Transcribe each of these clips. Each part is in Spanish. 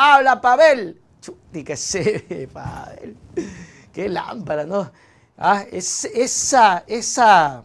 Habla, Pavel. Chuti, que se Pavel. Qué lámpara, ¿no? Ah, esa, esa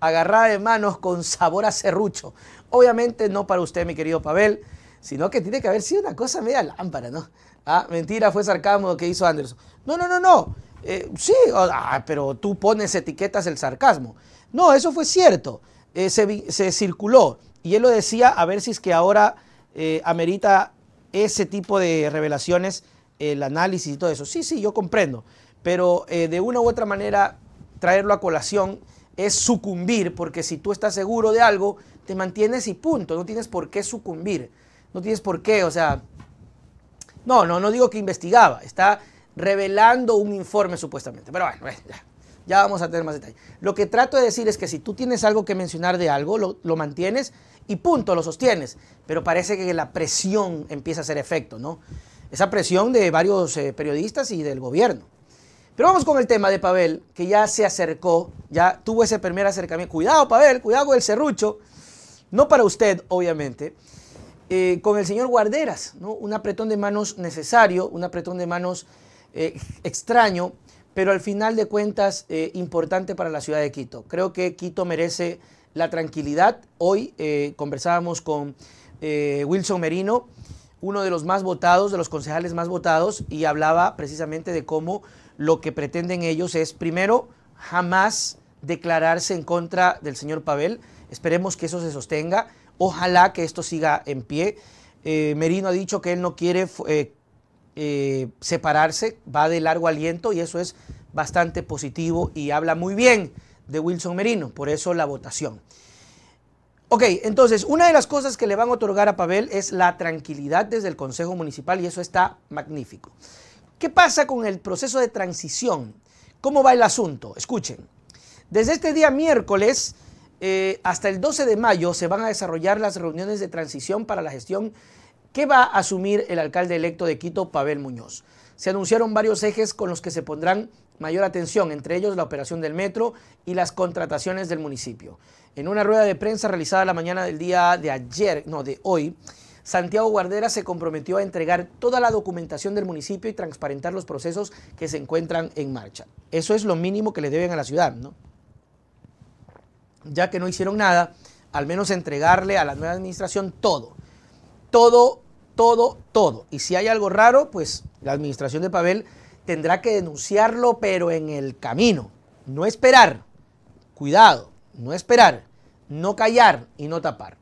agarrada de manos con sabor a serrucho. Obviamente no para usted, mi querido Pavel, sino que tiene que haber sido una cosa media lámpara, ¿no? Ah, mentira, fue sarcasmo lo que hizo Anderson. No, no, no, no. Eh, sí, ah, pero tú pones etiquetas el sarcasmo. No, eso fue cierto. Eh, se, circuló. Y él lo decía a ver si es que ahora eh, amerita ese tipo de revelaciones, el análisis y todo eso. Sí, sí, yo comprendo, pero eh, de una u otra manera traerlo a colación es sucumbir, porque si tú estás seguro de algo, te mantienes y punto, no tienes por qué sucumbir, no tienes por qué, o sea, no, no, no digo que investigaba, está revelando un informe supuestamente, pero bueno, eh, ya ya vamos a tener más detalle. Lo que trato de decir es que si tú tienes algo que mencionar de algo, lo, mantienes y punto, lo sostienes. Pero parece que la presión empieza a hacer efecto, ¿no? Esa presión de varios eh, periodistas y del gobierno. Pero vamos con el tema de Pavel, que ya se acercó, ya tuvo ese primer acercamiento. Cuidado, Pavel, cuidado con el serrucho. No para usted, obviamente. Eh, con el señor Guarderas, ¿no? Un apretón de manos necesario, un apretón de manos eh, extraño, pero al final de cuentas eh, importante para la ciudad de Quito. Creo que Quito merece la tranquilidad. Hoy eh, conversábamos con eh, Wilson Merino, uno de los más votados, de los concejales más votados, y hablaba precisamente de cómo lo que pretenden ellos es, primero, jamás declararse en contra del señor Pavel. Esperemos que eso se sostenga. Ojalá que esto siga en pie. Merino ha dicho que él no quiere eh, separarse, va de largo aliento y eso es bastante positivo y habla muy bien de Wilson Merino, por eso la votación. Ok, entonces, una de las cosas que le van a otorgar a Pavel es la tranquilidad desde el Consejo Municipal y eso está magnífico. ¿Qué pasa con el proceso de transición? ¿Cómo va el asunto? Escuchen, desde este día miércoles eh, hasta el 12 de mayo se van a desarrollar las reuniones de transición para la gestión ¿Qué va a asumir el alcalde electo de Quito, Pavel Muñoz? Se anunciaron varios ejes con los que se pondrán mayor atención, entre ellos la operación del metro y las contrataciones del municipio. En una rueda de prensa realizada la mañana del día de ayer, no, de hoy, Santiago Guardera se comprometió a entregar toda la documentación del municipio y transparentar los procesos que se encuentran en marcha. Eso es lo mínimo que le deben a la ciudad, ¿no? Ya que no hicieron nada, al menos entregarle a la nueva administración todo todo, todo, todo. Y si hay algo raro, pues la administración de Pavel tendrá que denunciarlo, pero en el camino. No esperar, cuidado, no esperar, no callar y no tapar.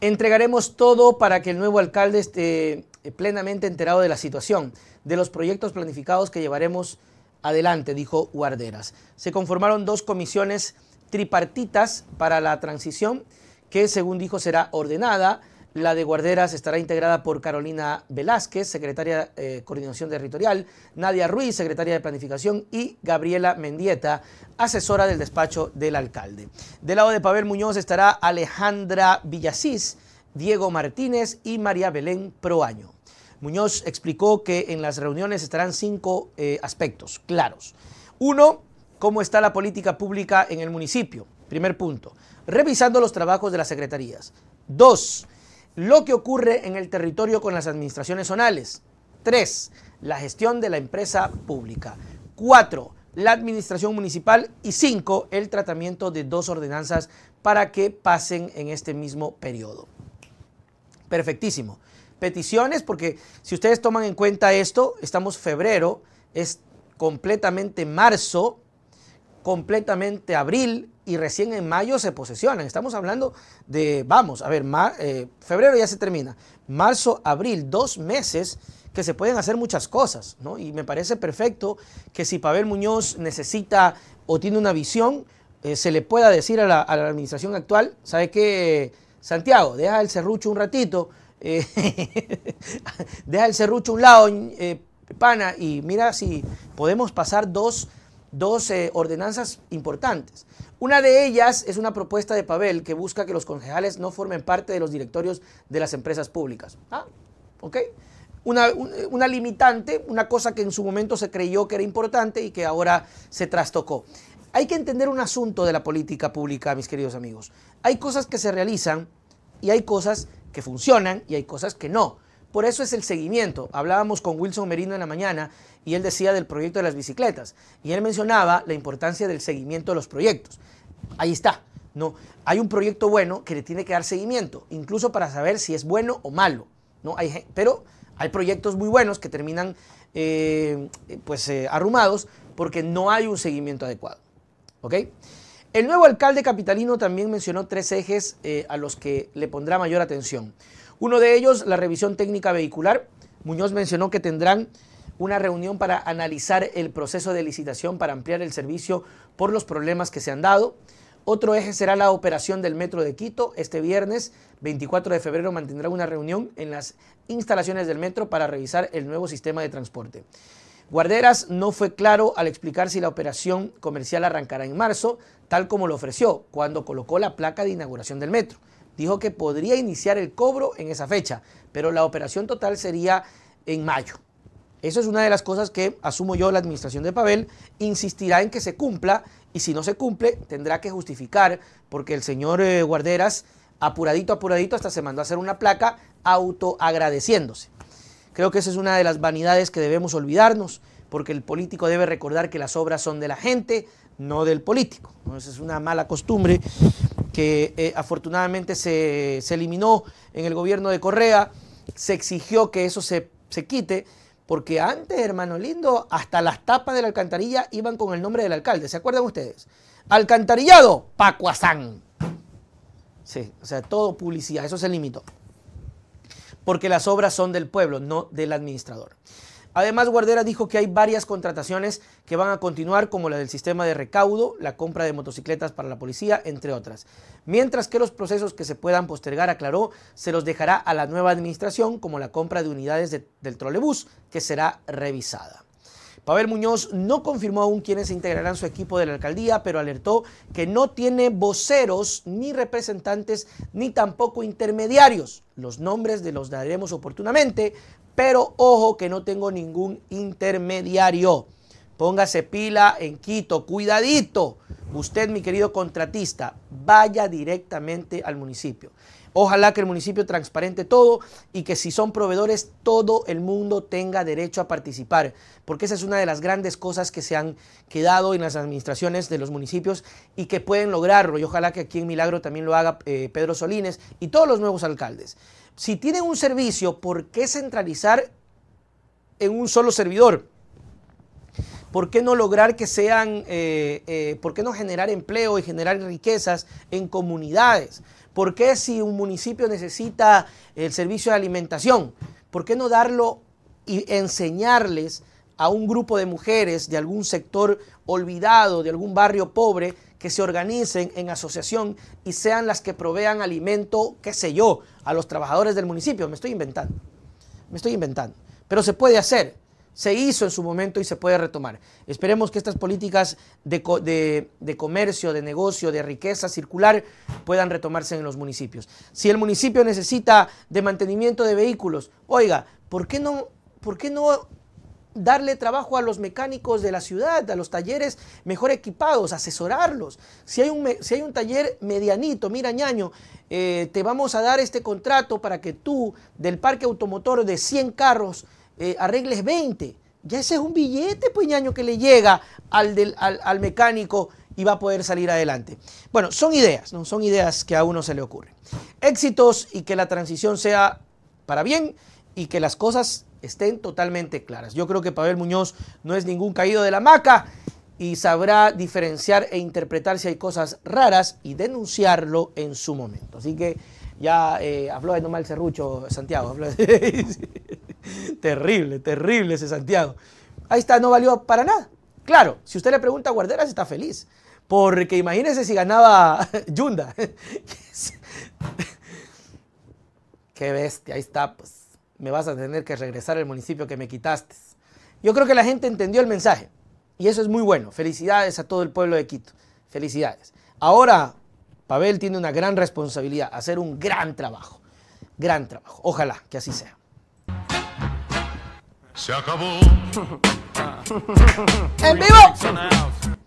Entregaremos todo para que el nuevo alcalde esté eh, plenamente enterado de la situación, de los proyectos planificados que llevaremos adelante, dijo Guarderas. Se conformaron dos comisiones tripartitas para la transición que, según dijo, será ordenada, la de Guarderas estará integrada por Carolina Velázquez, secretaria de eh, Coordinación Territorial, Nadia Ruiz, secretaria de Planificación, y Gabriela Mendieta, asesora del despacho del alcalde. Del lado de Pavel Muñoz estará Alejandra Villasís, Diego Martínez y María Belén Proaño. Muñoz explicó que en las reuniones estarán cinco eh, aspectos claros. Uno, cómo está la política pública en el municipio. Primer punto, revisando los trabajos de las secretarías. Dos, lo que ocurre en el territorio con las administraciones zonales. 3. La gestión de la empresa pública. 4. La administración municipal. Y 5. El tratamiento de dos ordenanzas para que pasen en este mismo periodo. Perfectísimo. Peticiones, porque si ustedes toman en cuenta esto, estamos febrero, es completamente marzo, completamente abril, y recién en mayo se posesionan. Estamos hablando de, vamos, a ver, eh, febrero ya se termina, marzo, abril, dos meses que se pueden hacer muchas cosas, ¿no? Y me parece perfecto que si Pavel Muñoz necesita o tiene una visión, eh, se le pueda decir a la, administración actual, ¿sabe qué? Santiago, deja el serrucho un ratito, eh, deja el serrucho un lado, pana, y mira si podemos pasar dos dos ordenanzas importantes. Una de ellas es una propuesta de Pavel que busca que los concejales no formen parte de los directorios de las empresas públicas. ¿Ah? ¿Ok? Una, una, limitante, una cosa que en su momento se creyó que era importante y que ahora se trastocó. Hay que entender un asunto de la política pública, mis queridos amigos. Hay cosas que se realizan y hay cosas que funcionan y hay cosas que no. Por eso es el seguimiento. Hablábamos con Wilson Merino en la mañana y él decía del proyecto de las bicicletas. Y él mencionaba la importancia del seguimiento de los proyectos. Ahí está. ¿no? Hay un proyecto bueno que le tiene que dar seguimiento, incluso para saber si es bueno o malo. ¿no? pero hay proyectos muy buenos que terminan eh, pues, eh, arrumados porque no hay un seguimiento adecuado. El nuevo alcalde capitalino también mencionó tres ejes eh, a los que le pondrá mayor atención. Uno de ellos, la revisión técnica vehicular. Muñoz mencionó que tendrán una reunión para analizar el proceso de licitación para ampliar el servicio por los problemas que se han dado. Otro eje será la operación del Metro de Quito. Este viernes 24 de febrero mantendrá una reunión en las instalaciones del Metro para revisar el nuevo sistema de transporte. Guarderas no fue claro al explicar si la operación comercial arrancará en marzo, tal como lo ofreció cuando colocó la placa de inauguración del Metro dijo que podría iniciar el cobro en esa fecha, pero la operación total sería en mayo. Eso es una de las cosas que, asumo yo, la administración de Pavel insistirá en que se cumpla y si no se cumple tendrá que justificar porque el señor eh, Guarderas, apuradito, apuradito, hasta se mandó a hacer una placa autoagradeciéndose. Creo que esa es una de las vanidades que debemos olvidarnos porque el político debe recordar que las obras son de la gente, no del político. Esa es una mala costumbre que eh, afortunadamente se, eliminó en el gobierno de Correa, se exigió que eso se, se quite, porque antes, hermano lindo, hasta las tapas de la alcantarilla iban con el nombre del alcalde, ¿se acuerdan ustedes? Alcantarillado, Pacuazán. Sí, o sea, todo publicidad, eso se limitó. Porque las obras son del pueblo, no del administrador. Además, Guardera dijo que hay varias contrataciones que van a continuar, como la del sistema de recaudo, la compra de motocicletas para la policía, entre otras. Mientras que los procesos que se puedan postergar, aclaró, se los dejará a la nueva administración, como la compra de unidades del trolebús, que será revisada. Pavel Muñoz no confirmó aún quiénes integrarán su equipo de la alcaldía, pero alertó que no tiene voceros, ni representantes, ni tampoco intermediarios. Los nombres de los daremos oportunamente, pero ojo que no tengo ningún intermediario. Póngase pila en Quito, cuidadito. Usted, mi querido contratista, vaya directamente al municipio. Ojalá que el municipio transparente todo y que si son proveedores, todo el mundo tenga derecho a participar, porque esa es una de las grandes cosas que se han quedado en las administraciones de los municipios y que pueden lograrlo. Y ojalá que aquí en Milagro también lo haga eh, Pedro Solines y todos los nuevos alcaldes. Si tienen un servicio, ¿por qué centralizar en un solo servidor? ¿Por qué no lograr que sean, eh, eh, por qué no generar empleo y generar riquezas en comunidades? ¿Por qué si un municipio necesita el servicio de alimentación? ¿Por qué no darlo y enseñarles a un grupo de mujeres de algún sector olvidado, de algún barrio pobre, que se organicen en asociación y sean las que provean alimento, qué sé yo, a los trabajadores del municipio? Me estoy inventando, me estoy inventando. Pero se puede hacer se hizo en su momento y se puede retomar. Esperemos que estas políticas de, comercio, de negocio, de riqueza circular puedan retomarse en los municipios. Si el municipio necesita de mantenimiento de vehículos, oiga, ¿por qué no, por qué no darle trabajo a los mecánicos de la ciudad, a los talleres mejor equipados, asesorarlos? Si hay un, si hay un taller medianito, mira ñaño, eh, te vamos a dar este contrato para que tú del parque automotor de 100 carros, eh, arregles 20. Ya ese es un billete, pues que le llega al, al, mecánico y va a poder salir adelante. Bueno, son ideas, ¿no? Son ideas que a uno se le ocurren. Éxitos y que la transición sea para bien y que las cosas estén totalmente claras. Yo creo que Pavel Muñoz no es ningún caído de la maca y sabrá diferenciar e interpretar si hay cosas raras y denunciarlo en su momento. Así que ya eh, habló de nomás el serrucho, Santiago. terrible, terrible ese Santiago. Ahí está, no valió para nada. Claro, si usted le pregunta a Guarderas, está feliz. Porque imagínese si ganaba Yunda. Qué bestia, ahí está, pues. Me vas a tener que regresar al municipio que me quitaste. Yo creo que la gente entendió el mensaje. Y eso es muy bueno. Felicidades a todo el pueblo de Quito. Felicidades. Ahora, Pavel tiene una gran responsabilidad, hacer un gran trabajo. Gran trabajo. Ojalá que así sea. Se acabó. en vivo.